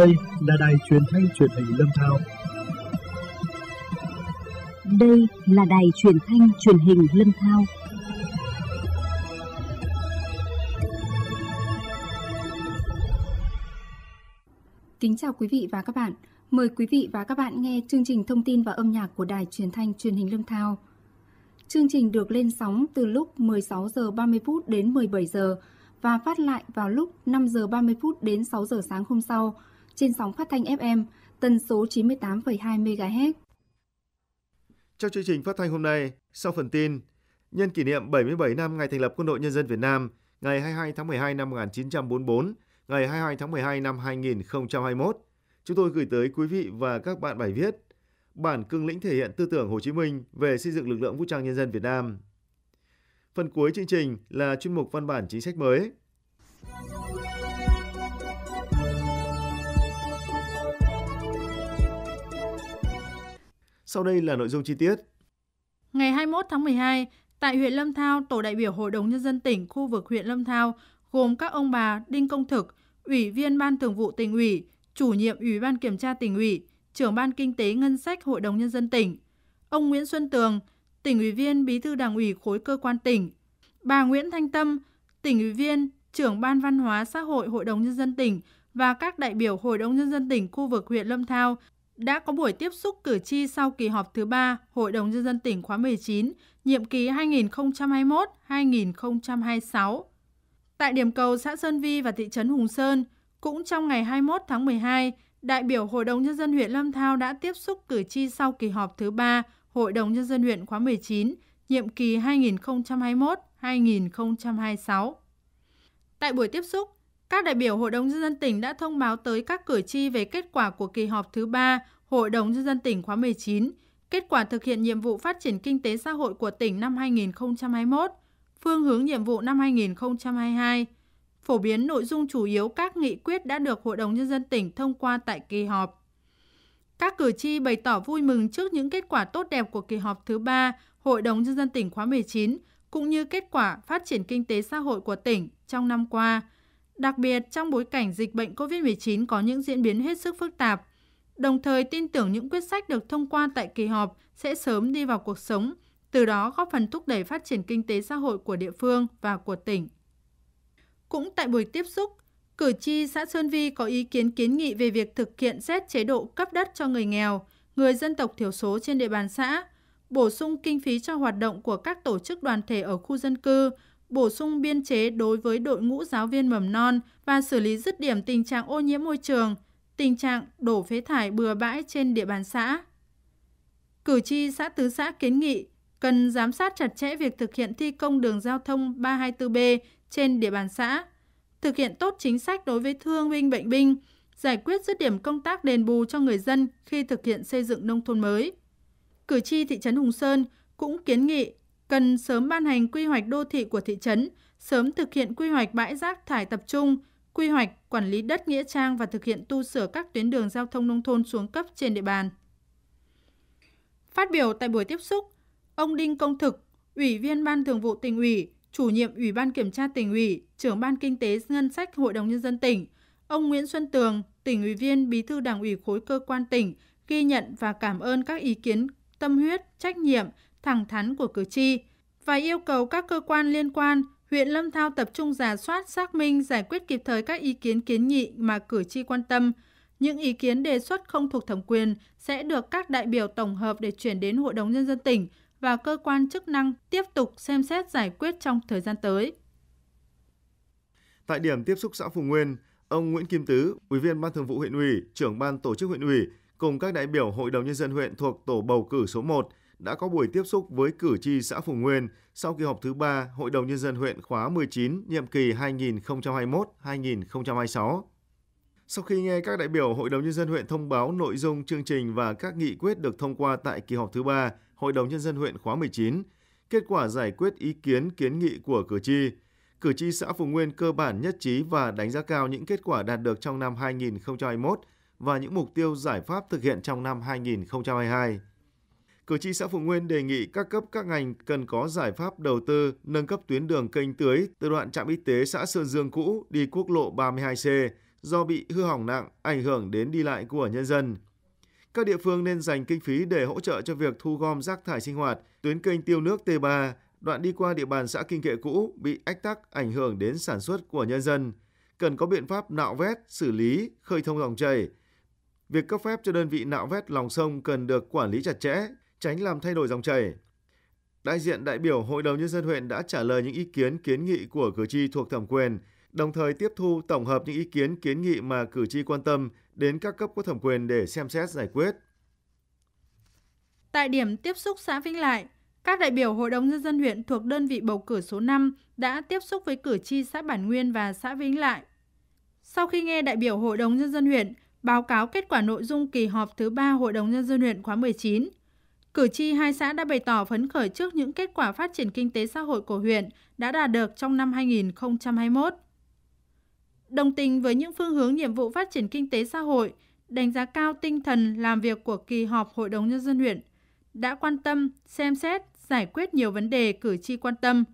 Đây là đài truyền thanh truyền hình Lâm Thao. Đây là đài truyền thanh truyền hình Lâm Thao. Kính chào quý vị và các bạn. Mời quý vị và các bạn nghe chương trình thông tin và âm nhạc của Đài Truyền thanh Truyền hình Lâm Thao. Chương trình được lên sóng từ lúc 16 giờ 30 phút đến 17 giờ và phát lại vào lúc 5 giờ 30 phút đến 6 giờ sáng hôm sau trên sóng phát thanh FM tần số 98,2 MHz. Trong chương trình phát thanh hôm nay, sau phần tin, nhân kỷ niệm 77 năm ngày thành lập Quân đội Nhân dân Việt Nam, ngày 22 tháng 12 năm 1944, ngày 22 tháng 12 năm 2021, chúng tôi gửi tới quý vị và các bạn bài viết Bản cương lĩnh thể hiện tư tưởng Hồ Chí Minh về xây dựng lực lượng vũ trang nhân dân Việt Nam. Phần cuối chương trình là chuyên mục văn bản chính sách mới. Sau đây là nội dung chi tiết. Ngày 21 tháng 12, tại huyện Lâm Thao, Tổ đại biểu Hội đồng Nhân dân tỉnh khu vực huyện Lâm Thao gồm các ông bà Đinh Công Thực, Ủy viên Ban Thường vụ tỉnh ủy, Chủ nhiệm Ủy ban Kiểm tra tỉnh ủy, Trưởng ban Kinh tế Ngân sách Hội đồng Nhân dân tỉnh, ông Nguyễn Xuân Tường, tỉnh ủy viên Bí thư Đảng ủy khối cơ quan tỉnh, bà Nguyễn Thanh Tâm, tỉnh ủy viên, trưởng ban văn hóa xã hội Hội đồng Nhân dân tỉnh và các đại biểu Hội đồng Nhân dân tỉnh khu vực huyện Lâm Thao đã có buổi tiếp xúc cử tri sau kỳ họp thứ ba Hội đồng Nhân dân tỉnh khóa 19, nhiệm kỳ 2021-2026. Tại điểm cầu xã Sơn Vi và thị trấn Hùng Sơn, cũng trong ngày 21 tháng 12, đại biểu Hội đồng Nhân dân huyện Lâm Thao đã tiếp xúc cử tri sau kỳ họp thứ ba Hội đồng Nhân dân huyện khóa 19, nhiệm kỳ 2021-2026. Tại buổi tiếp xúc, các đại biểu Hội đồng Nhân dân tỉnh đã thông báo tới các cử tri về kết quả của kỳ họp thứ ba Hội đồng Nhân dân tỉnh khóa 19, kết quả thực hiện nhiệm vụ phát triển kinh tế xã hội của tỉnh năm 2021, phương hướng nhiệm vụ năm 2022, phổ biến nội dung chủ yếu các nghị quyết đã được Hội đồng Nhân dân tỉnh thông qua tại kỳ họp. Các cử tri bày tỏ vui mừng trước những kết quả tốt đẹp của kỳ họp thứ ba Hội đồng Nhân dân tỉnh khóa 19, cũng như kết quả phát triển kinh tế xã hội của tỉnh trong năm qua. Đặc biệt, trong bối cảnh dịch bệnh COVID-19 có những diễn biến hết sức phức tạp, đồng thời tin tưởng những quyết sách được thông qua tại kỳ họp sẽ sớm đi vào cuộc sống, từ đó góp phần thúc đẩy phát triển kinh tế xã hội của địa phương và của tỉnh. Cũng tại buổi tiếp xúc, cử tri xã Sơn Vi có ý kiến kiến nghị về việc thực hiện xét chế độ cấp đất cho người nghèo, người dân tộc thiểu số trên địa bàn xã, bổ sung kinh phí cho hoạt động của các tổ chức đoàn thể ở khu dân cư, bổ sung biên chế đối với đội ngũ giáo viên mầm non và xử lý dứt điểm tình trạng ô nhiễm môi trường – tình trạng đổ phế thải bừa bãi trên địa bàn xã. Cử tri xã Tứ Xã kiến nghị cần giám sát chặt chẽ việc thực hiện thi công đường giao thông 324B trên địa bàn xã, thực hiện tốt chính sách đối với thương binh bệnh binh, giải quyết dứt điểm công tác đền bù cho người dân khi thực hiện xây dựng nông thôn mới. Cử tri thị trấn Hùng Sơn cũng kiến nghị cần sớm ban hành quy hoạch đô thị của thị trấn, sớm thực hiện quy hoạch bãi rác thải tập trung quy hoạch, quản lý đất nghĩa trang và thực hiện tu sửa các tuyến đường giao thông nông thôn xuống cấp trên địa bàn. Phát biểu tại buổi tiếp xúc, ông Đinh Công Thực, Ủy viên Ban Thường vụ tỉnh ủy, Chủ nhiệm Ủy ban Kiểm tra tỉnh ủy, Trưởng ban Kinh tế Ngân sách Hội đồng Nhân dân tỉnh, ông Nguyễn Xuân Tường, tỉnh ủy viên Bí thư Đảng ủy khối cơ quan tỉnh, ghi nhận và cảm ơn các ý kiến tâm huyết, trách nhiệm, thẳng thắn của cử tri và yêu cầu các cơ quan liên quan huyện Lâm Thao tập trung giả soát, xác minh, giải quyết kịp thời các ý kiến kiến nghị mà cử tri quan tâm. Những ý kiến đề xuất không thuộc thẩm quyền sẽ được các đại biểu tổng hợp để chuyển đến Hội đồng Nhân dân tỉnh và cơ quan chức năng tiếp tục xem xét giải quyết trong thời gian tới. Tại điểm tiếp xúc xã Phù Nguyên, ông Nguyễn Kim Tứ, Ủy viên Ban Thường vụ huyện ủy, trưởng ban tổ chức huyện ủy, cùng các đại biểu Hội đồng Nhân dân huyện thuộc tổ bầu cử số 1 đã có buổi tiếp xúc với cử tri xã Phùng Nguyên sau kỳ họp thứ 3 Hội đồng Nhân dân huyện khóa 19, nhiệm kỳ 2021-2026. Sau khi nghe các đại biểu Hội đồng Nhân dân huyện thông báo nội dung chương trình và các nghị quyết được thông qua tại kỳ họp thứ 3 Hội đồng Nhân dân huyện khóa 19, kết quả giải quyết ý kiến kiến nghị của cử tri, cử tri xã Phùng Nguyên cơ bản nhất trí và đánh giá cao những kết quả đạt được trong năm 2021 và những mục tiêu giải pháp thực hiện trong năm 2022 cử tri xã Phụng Nguyên đề nghị các cấp các ngành cần có giải pháp đầu tư nâng cấp tuyến đường kênh tưới từ đoạn trạm y tế xã Sơn Dương cũ đi quốc lộ 32C do bị hư hỏng nặng ảnh hưởng đến đi lại của nhân dân. Các địa phương nên dành kinh phí để hỗ trợ cho việc thu gom rác thải sinh hoạt, tuyến kênh tiêu nước T3, đoạn đi qua địa bàn xã Kinh Kệ cũ bị ách tắc ảnh hưởng đến sản xuất của nhân dân. Cần có biện pháp nạo vét, xử lý, khơi thông dòng chảy, việc cấp phép cho đơn vị nạo vét lòng sông cần được quản lý chặt chẽ, tránh làm thay đổi dòng chảy. Đại diện đại biểu Hội đồng Nhân dân huyện đã trả lời những ý kiến kiến nghị của cử tri thuộc thẩm quyền, đồng thời tiếp thu tổng hợp những ý kiến kiến nghị mà cử tri quan tâm đến các cấp có thẩm quyền để xem xét giải quyết. Tại điểm tiếp xúc xã Vĩnh Lại, các đại biểu Hội đồng Nhân dân huyện thuộc đơn vị bầu cử số 5 đã tiếp xúc với cử tri xã Bản Nguyên và xã Vĩnh Lại. Sau khi nghe đại biểu Hội đồng Nhân dân huyện báo cáo kết quả nội dung kỳ họp thứ 3 Hội đồng Nhân dân huyện khóa 19, Cử tri hai xã đã bày tỏ phấn khởi trước những kết quả phát triển kinh tế xã hội của huyện đã đạt được trong năm 2021. Đồng tình với những phương hướng nhiệm vụ phát triển kinh tế xã hội, đánh giá cao tinh thần làm việc của kỳ họp Hội đồng Nhân dân huyện, đã quan tâm, xem xét, giải quyết nhiều vấn đề cử tri quan tâm.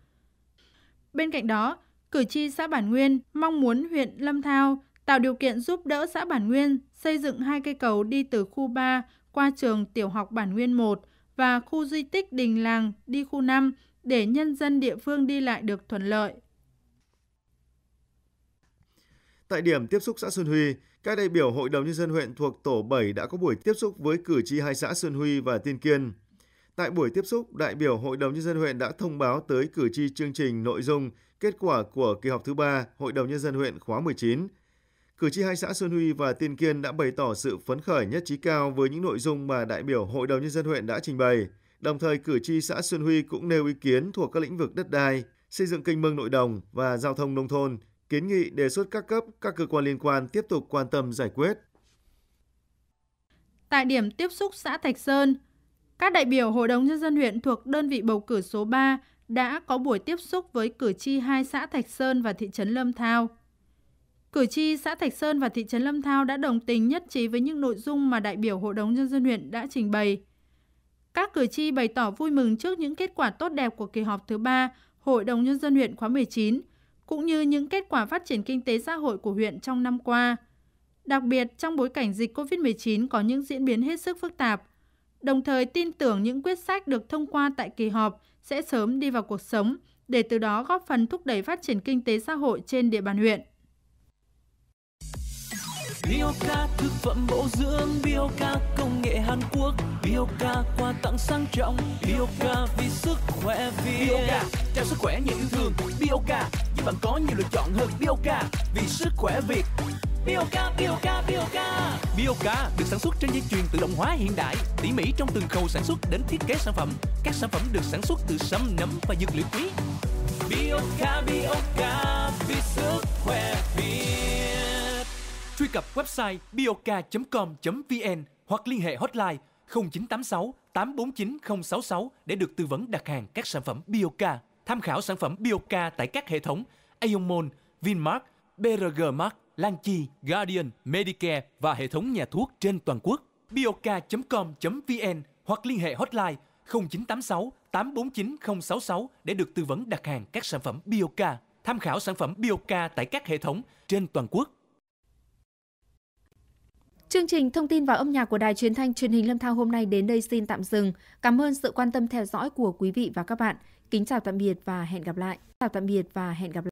Bên cạnh đó, cử tri xã Bản Nguyên mong muốn huyện Lâm Thao tạo điều kiện giúp đỡ xã Bản Nguyên xây dựng hai cây cầu đi từ khu 3 qua trường tiểu học Bản Nguyên 1 và khu di tích Đình Làng đi khu 5 để nhân dân địa phương đi lại được thuận lợi. Tại điểm tiếp xúc xã Xuân Huy, các đại biểu Hội đồng Nhân dân huyện thuộc Tổ 7 đã có buổi tiếp xúc với cử tri hai xã Xuân Huy và Tiên Kiên. Tại buổi tiếp xúc, đại biểu Hội đồng Nhân dân huyện đã thông báo tới cử tri chương trình nội dung, kết quả của kỳ họp thứ 3 Hội đồng Nhân dân huyện khóa 19 – Cử tri hai xã Xuân Huy và Tiên Kiên đã bày tỏ sự phấn khởi nhất trí cao với những nội dung mà đại biểu Hội đồng Nhân dân huyện đã trình bày. Đồng thời, cử tri xã Xuân Huy cũng nêu ý kiến thuộc các lĩnh vực đất đai, xây dựng kênh mương nội đồng và giao thông nông thôn, kiến nghị đề xuất các cấp, các cơ quan liên quan tiếp tục quan tâm giải quyết. Tại điểm tiếp xúc xã Thạch Sơn, các đại biểu Hội đồng Nhân dân huyện thuộc đơn vị bầu cử số 3 đã có buổi tiếp xúc với cử tri hai xã Thạch Sơn và thị trấn Lâm Thao. Cử tri xã Thạch Sơn và thị trấn Lâm Thao đã đồng tình nhất trí với những nội dung mà đại biểu Hội đồng Nhân dân huyện đã trình bày. Các cử tri bày tỏ vui mừng trước những kết quả tốt đẹp của kỳ họp thứ ba Hội đồng Nhân dân huyện khóa 19, cũng như những kết quả phát triển kinh tế xã hội của huyện trong năm qua. Đặc biệt, trong bối cảnh dịch COVID-19 có những diễn biến hết sức phức tạp, đồng thời tin tưởng những quyết sách được thông qua tại kỳ họp sẽ sớm đi vào cuộc sống, để từ đó góp phần thúc đẩy phát triển kinh tế xã hội trên địa bàn huyện. Bioca thực phẩm bổ dưỡng Bioca công nghệ Hàn Quốc Bioca quà tặng sang trọng Bioca vì sức khỏe Việt Bioca trao sức khỏe nhiều yêu thương Bioca giúp bạn có nhiều lựa chọn hơn Bioca vì sức khỏe Việt Bioca, Bioca, Bioca Bioca được sản xuất trên dây chuyền tự động hóa hiện đại Tỉ mỉ trong từng khâu sản xuất đến thiết kế sản phẩm Các sản phẩm được sản xuất từ sâm, nấm và dược liệu quý Bioca, Bioca truy cập website bioca.com.vn hoặc liên hệ hotline 0986 849 066 để được tư vấn đặt hàng các sản phẩm Bioca. Tham khảo sản phẩm Bioca tại các hệ thống Aeon Mall, Vinmark, BRG Mark, Lan Chi, Guardian, Medicare và hệ thống nhà thuốc trên toàn quốc. Bioca.com.vn hoặc liên hệ hotline 0986 849 066 để được tư vấn đặt hàng các sản phẩm Bioca. Tham khảo sản phẩm Bioca tại các hệ thống trên toàn quốc. Chương trình thông tin và âm nhạc của Đài Truyền thanh Truyền hình Lâm Thao hôm nay đến đây xin tạm dừng. Cảm ơn sự quan tâm theo dõi của quý vị và các bạn. Kính chào tạm biệt và hẹn gặp lại. Chào tạm biệt và hẹn gặp lại.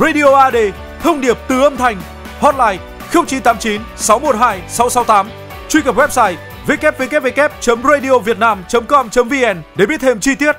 Radio AD, thông điệp từ âm thanh. Hotline 0989 612 668. Truy cập website www.radiovietnam.com.vn để biết thêm chi tiết.